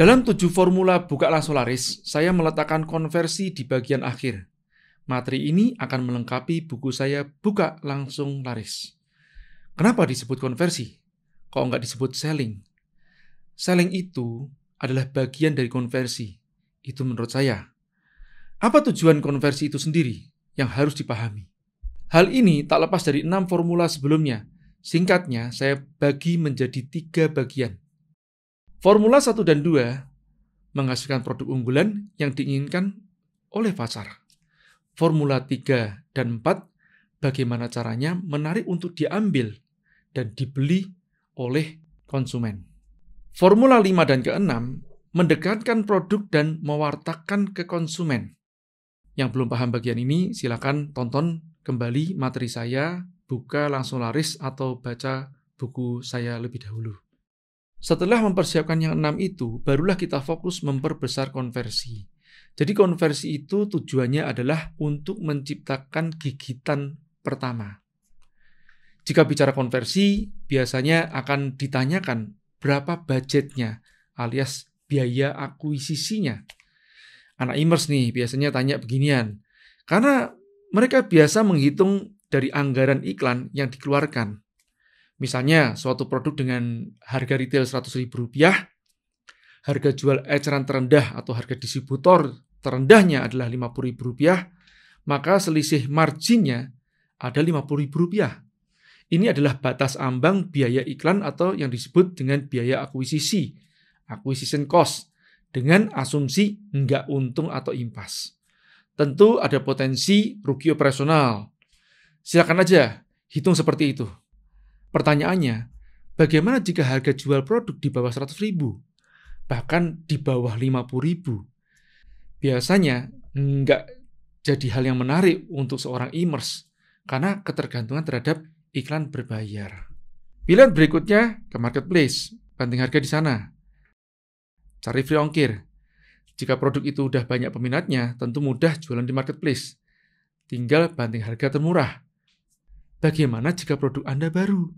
Dalam tujuh formula Bukalah Solaris, saya meletakkan konversi di bagian akhir. Materi ini akan melengkapi buku saya Buka Langsung Laris. Kenapa disebut konversi? Kok nggak disebut selling? Selling itu adalah bagian dari konversi. Itu menurut saya. Apa tujuan konversi itu sendiri yang harus dipahami? Hal ini tak lepas dari enam formula sebelumnya. Singkatnya, saya bagi menjadi tiga bagian. Formula 1 dan 2 menghasilkan produk unggulan yang diinginkan oleh pasar. Formula 3 dan 4 bagaimana caranya menarik untuk diambil dan dibeli oleh konsumen. Formula 5 dan ke-6 mendekatkan produk dan mewartakan ke konsumen. Yang belum paham bagian ini, silakan tonton kembali materi saya, buka langsung laris atau baca buku saya lebih dahulu. Setelah mempersiapkan yang enam itu, barulah kita fokus memperbesar konversi. Jadi konversi itu tujuannya adalah untuk menciptakan gigitan pertama. Jika bicara konversi, biasanya akan ditanyakan berapa budgetnya alias biaya akuisisinya. Anak imers nih biasanya tanya beginian. Karena mereka biasa menghitung dari anggaran iklan yang dikeluarkan. Misalnya, suatu produk dengan harga retail Rp100.000, harga jual eceran terendah atau harga distributor terendahnya adalah Rp50.000, maka selisih marginnya ada Rp50.000. Ini adalah batas ambang biaya iklan atau yang disebut dengan biaya akuisisi, acquisition cost, dengan asumsi nggak untung atau impas. Tentu ada potensi rugi operasional. Silakan aja hitung seperti itu. Pertanyaannya, bagaimana jika harga jual produk di bawah 100 ribu? Bahkan di bawah 50 ribu? Biasanya nggak jadi hal yang menarik untuk seorang imers karena ketergantungan terhadap iklan berbayar. Pilihan berikutnya ke marketplace, banting harga di sana. Cari free ongkir. Jika produk itu udah banyak peminatnya, tentu mudah jualan di marketplace. Tinggal banting harga termurah. Bagaimana jika produk Anda baru?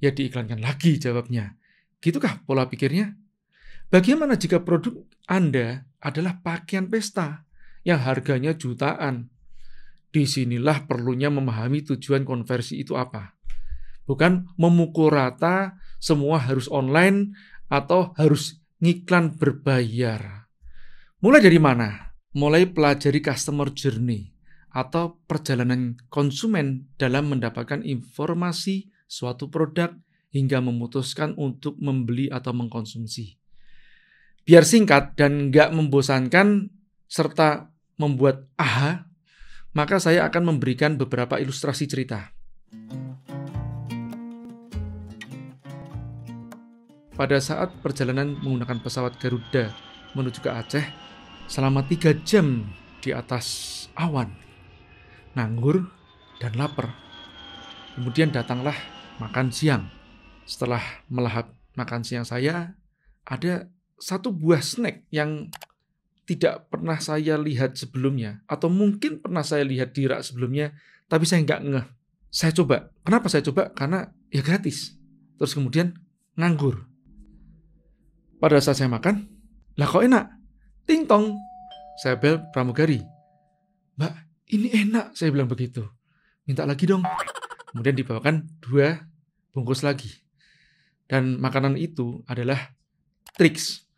Ya diiklankan lagi jawabnya. Gitukah pola pikirnya? Bagaimana jika produk Anda adalah pakaian pesta yang harganya jutaan? Disinilah perlunya memahami tujuan konversi itu apa. Bukan memukul rata semua harus online atau harus ngiklan berbayar. Mulai dari mana? Mulai pelajari customer journey atau perjalanan konsumen dalam mendapatkan informasi suatu produk hingga memutuskan untuk membeli atau mengkonsumsi. Biar singkat dan nggak membosankan serta membuat aha, maka saya akan memberikan beberapa ilustrasi cerita. Pada saat perjalanan menggunakan pesawat Garuda menuju ke Aceh, selama tiga jam di atas awan, nganggur, dan lapar. Kemudian datanglah makan siang. Setelah melahap makan siang saya, ada satu buah snack yang tidak pernah saya lihat sebelumnya atau mungkin pernah saya lihat di rak sebelumnya tapi saya nggak ngeh saya coba kenapa saya coba karena ya gratis terus kemudian nganggur pada saat saya makan lah kok enak ting tong saya bel pramugari ini enak, saya bilang begitu. Minta lagi dong. Kemudian dibawakan dua bungkus lagi. Dan makanan itu adalah triks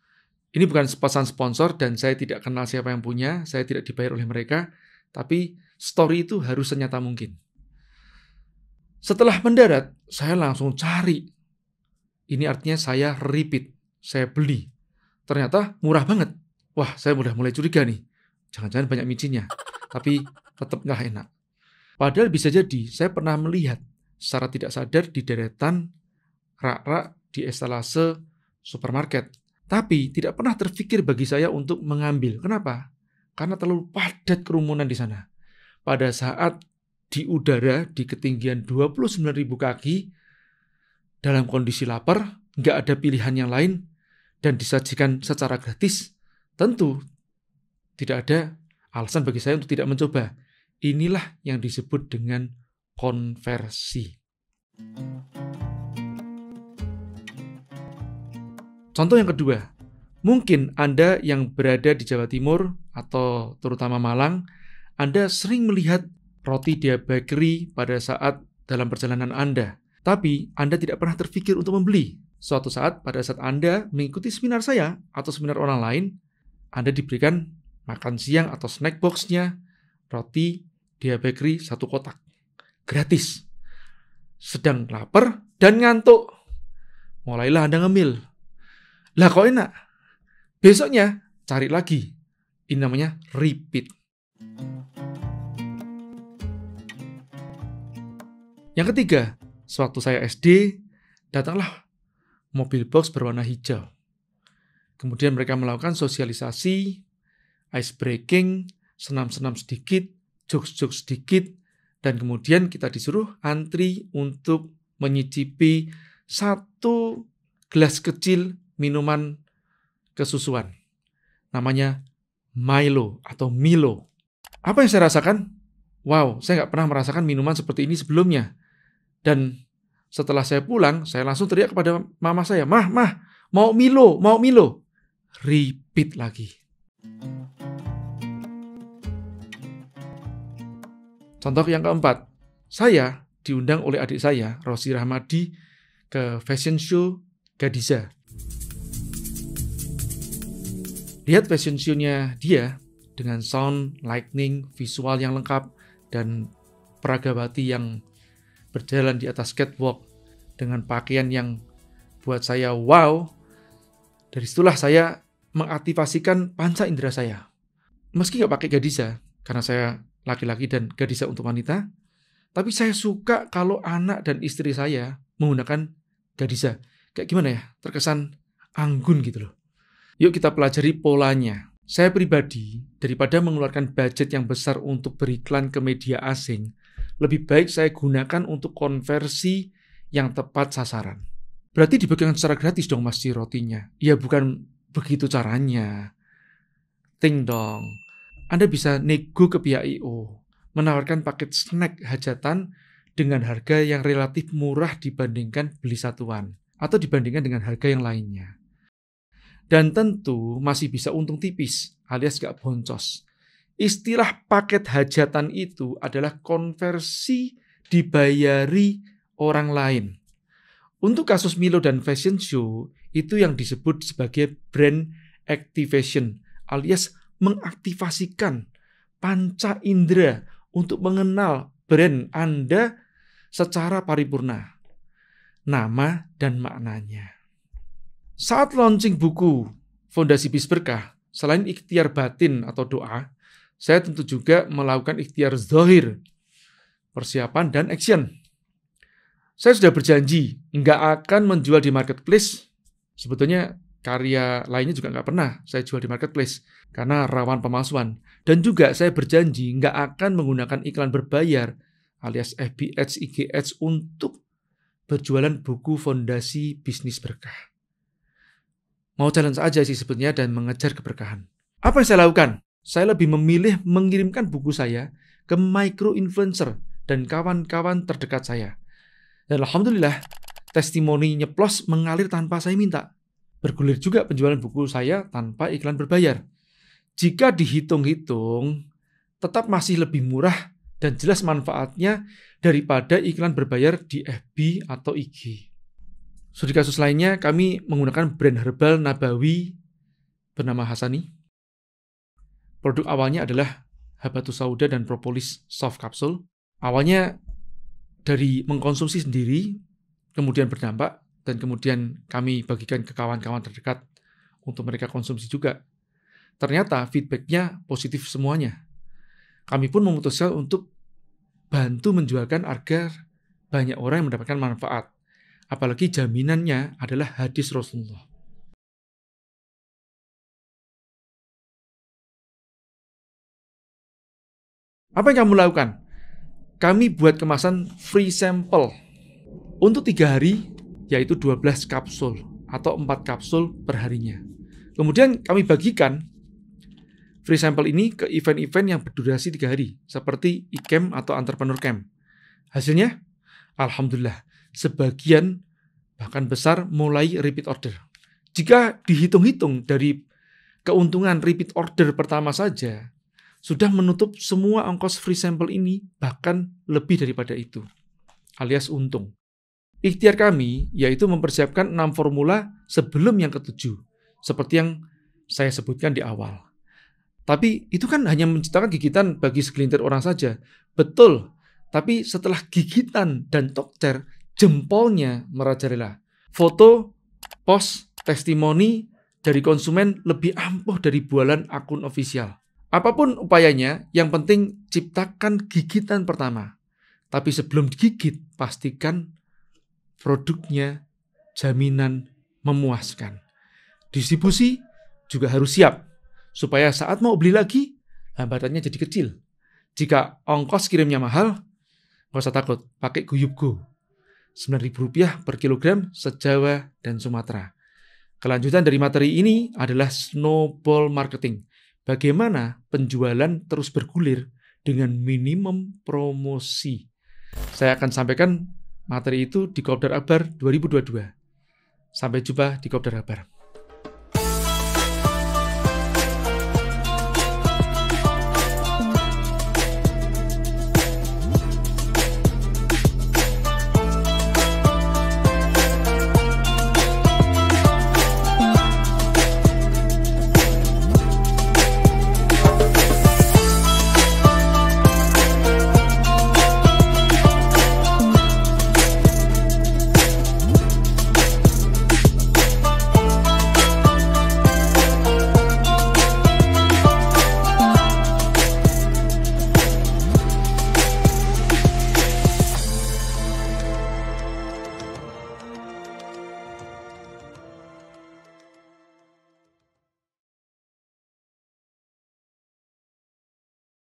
Ini bukan pesan sponsor dan saya tidak kenal siapa yang punya, saya tidak dibayar oleh mereka, tapi story itu harus senyata mungkin. Setelah mendarat, saya langsung cari. Ini artinya saya repeat, saya beli. Ternyata murah banget. Wah, saya mulai mulai curiga nih. Jangan-jangan banyak micinnya tapi tetap nggak enak. Padahal bisa jadi saya pernah melihat secara tidak sadar di deretan rak-rak di estalase supermarket. Tapi tidak pernah terpikir bagi saya untuk mengambil. Kenapa? Karena terlalu padat kerumunan di sana. Pada saat di udara di ketinggian 29.000 kaki dalam kondisi lapar, nggak ada pilihan yang lain, dan disajikan secara gratis, tentu tidak ada Alasan bagi saya untuk tidak mencoba. Inilah yang disebut dengan konversi. Contoh yang kedua, mungkin Anda yang berada di Jawa Timur atau terutama Malang, Anda sering melihat roti dia bakery pada saat dalam perjalanan Anda. Tapi Anda tidak pernah terpikir untuk membeli. Suatu saat, pada saat Anda mengikuti seminar saya atau seminar orang lain, Anda diberikan makan siang atau snack boxnya roti dia bakery satu kotak gratis sedang lapar dan ngantuk mulailah anda ngemil lah kok enak besoknya cari lagi ini namanya repeat yang ketiga suatu saya SD datanglah mobil box berwarna hijau Kemudian mereka melakukan sosialisasi ice breaking, senam-senam sedikit, jokes-jokes sedikit, dan kemudian kita disuruh antri untuk menyicipi satu gelas kecil minuman kesusuan. Namanya Milo atau Milo. Apa yang saya rasakan? Wow, saya nggak pernah merasakan minuman seperti ini sebelumnya. Dan setelah saya pulang, saya langsung teriak kepada mama saya, Mah, mah, mau Milo, mau Milo. Repeat lagi. Thank you Contoh yang keempat, saya diundang oleh adik saya, Rosi Rahmadi, ke fashion show Gadiza. Lihat fashion show-nya dia dengan sound, lightning, visual yang lengkap, dan peragawati yang berjalan di atas catwalk dengan pakaian yang buat saya wow. Dari situlah saya mengaktifasikan panca indera saya. Meski nggak pakai Gadiza, karena saya laki-laki dan gadis untuk wanita. Tapi saya suka kalau anak dan istri saya menggunakan gadisa. Kayak gimana ya? Terkesan anggun gitu loh. Yuk kita pelajari polanya. Saya pribadi, daripada mengeluarkan budget yang besar untuk beriklan ke media asing, lebih baik saya gunakan untuk konversi yang tepat sasaran. Berarti dibagikan secara gratis dong mas si rotinya. Ya bukan begitu caranya. Ting dong. Anda bisa nego ke pihak IO, menawarkan paket snack hajatan dengan harga yang relatif murah dibandingkan beli satuan atau dibandingkan dengan harga yang lainnya. Dan tentu masih bisa untung tipis alias gak boncos. Istilah paket hajatan itu adalah konversi dibayari orang lain. Untuk kasus Milo dan fashion show, itu yang disebut sebagai brand activation alias mengaktifasikan panca indera untuk mengenal brand Anda secara paripurna, nama dan maknanya. Saat launching buku Fondasi Bis Berkah, selain ikhtiar batin atau doa, saya tentu juga melakukan ikhtiar zahir, persiapan dan action. Saya sudah berjanji nggak akan menjual di marketplace. Sebetulnya karya lainnya juga nggak pernah saya jual di marketplace karena rawan pemalsuan. Dan juga saya berjanji nggak akan menggunakan iklan berbayar alias FB Ads, IG Ads untuk berjualan buku fondasi bisnis berkah. Mau challenge aja sih sebetulnya dan mengejar keberkahan. Apa yang saya lakukan? Saya lebih memilih mengirimkan buku saya ke micro influencer dan kawan-kawan terdekat saya. Dan alhamdulillah, testimoni nyeplos mengalir tanpa saya minta. Bergulir juga penjualan buku saya tanpa iklan berbayar. Jika dihitung-hitung, tetap masih lebih murah dan jelas manfaatnya daripada iklan berbayar di FB atau IG. Studi kasus lainnya, kami menggunakan brand herbal Nabawi bernama Hasani. Produk awalnya adalah habatus sauda dan propolis soft capsule. Awalnya dari mengkonsumsi sendiri, kemudian berdampak, dan kemudian kami bagikan ke kawan-kawan terdekat untuk mereka konsumsi juga. Ternyata feedbacknya positif semuanya. Kami pun memutuskan untuk bantu menjualkan agar banyak orang yang mendapatkan manfaat. Apalagi jaminannya adalah hadis Rasulullah. Apa yang kamu lakukan? Kami buat kemasan free sample. Untuk tiga hari, yaitu 12 kapsul atau 4 kapsul perharinya. Kemudian kami bagikan free sample ini ke event-event yang berdurasi tiga hari, seperti e-camp atau Entrepreneur Camp. Hasilnya, Alhamdulillah, sebagian bahkan besar mulai repeat order. Jika dihitung-hitung dari keuntungan repeat order pertama saja, sudah menutup semua ongkos free sample ini bahkan lebih daripada itu, alias untung. Ikhtiar kami yaitu mempersiapkan enam formula sebelum yang ketujuh, seperti yang saya sebutkan di awal. Tapi itu kan hanya menciptakan gigitan bagi segelintir orang saja. Betul, tapi setelah gigitan dan tokcer, jempolnya merajalela. Foto, post, testimoni dari konsumen lebih ampuh dari bualan akun ofisial. Apapun upayanya, yang penting ciptakan gigitan pertama. Tapi sebelum digigit, pastikan produknya jaminan memuaskan. Distribusi juga harus siap supaya saat mau beli lagi hambatannya jadi kecil. Jika ongkos kirimnya mahal, nggak usah takut, pakai guyup go. Rp9.000 per kilogram sejawa dan Sumatera. Kelanjutan dari materi ini adalah snowball marketing. Bagaimana penjualan terus bergulir dengan minimum promosi. Saya akan sampaikan Materi itu di Kopdar Akbar 2022. Sampai jumpa di Kopdar Akbar.